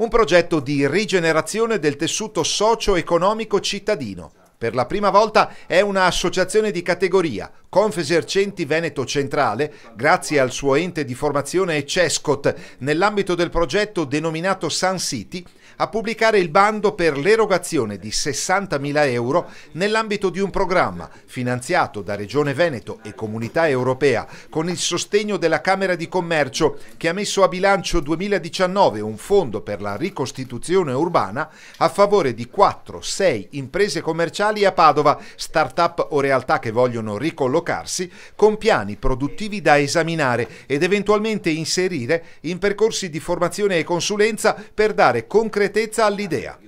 un progetto di rigenerazione del tessuto socio-economico cittadino per la prima volta è un'associazione di categoria, Confesercenti Veneto Centrale, grazie al suo ente di formazione Cescot, nell'ambito del progetto denominato Sun City, a pubblicare il bando per l'erogazione di 60.000 euro nell'ambito di un programma finanziato da Regione Veneto e Comunità Europea con il sostegno della Camera di Commercio che ha messo a bilancio 2019 un fondo per la ricostituzione urbana a favore di 4-6 imprese commerciali capitali a Padova, start-up o realtà che vogliono ricollocarsi, con piani produttivi da esaminare ed eventualmente inserire in percorsi di formazione e consulenza per dare concretezza all'idea.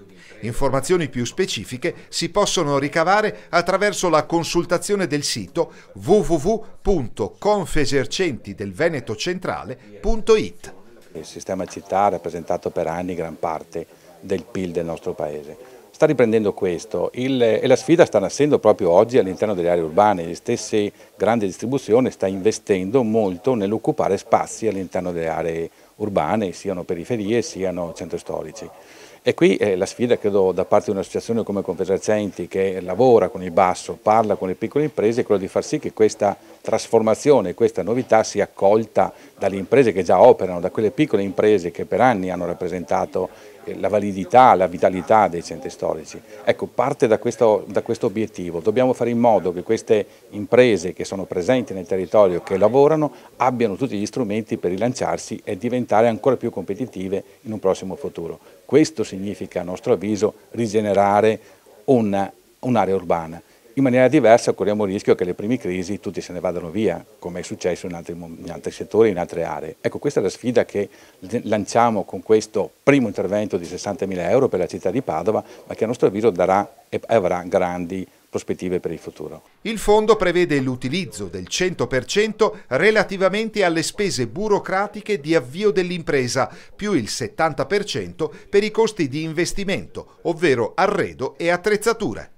Informazioni più specifiche si possono ricavare attraverso la consultazione del sito www.confesercentidelvenetocentrale.it. Il sistema città ha rappresentato per anni gran parte del PIL del nostro paese sta riprendendo questo Il, e la sfida sta nascendo proprio oggi all'interno delle aree urbane, le stesse grandi distribuzioni sta investendo molto nell'occupare spazi all'interno delle aree urbane urbane, siano periferie, siano centri storici. E qui eh, la sfida credo da parte di un'associazione come Confesercenti che lavora con il basso, parla con le piccole imprese, è quella di far sì che questa trasformazione, questa novità sia accolta dalle imprese che già operano, da quelle piccole imprese che per anni hanno rappresentato eh, la validità, la vitalità dei centri storici. Ecco, parte da questo, da questo obiettivo, dobbiamo fare in modo che queste imprese che sono presenti nel territorio, che lavorano, abbiano tutti gli strumenti per rilanciarsi e diventare diventare ancora più competitive in un prossimo futuro. Questo significa, a nostro avviso, rigenerare un'area un urbana in maniera diversa corriamo il rischio che le prime crisi tutti se ne vadano via, come è successo in altri, in altri settori, in altre aree. Ecco, questa è la sfida che lanciamo con questo primo intervento di 60.000 euro per la città di Padova, ma che a nostro avviso darà e avrà grandi prospettive per il futuro. Il fondo prevede l'utilizzo del 100% relativamente alle spese burocratiche di avvio dell'impresa, più il 70% per i costi di investimento, ovvero arredo e attrezzature.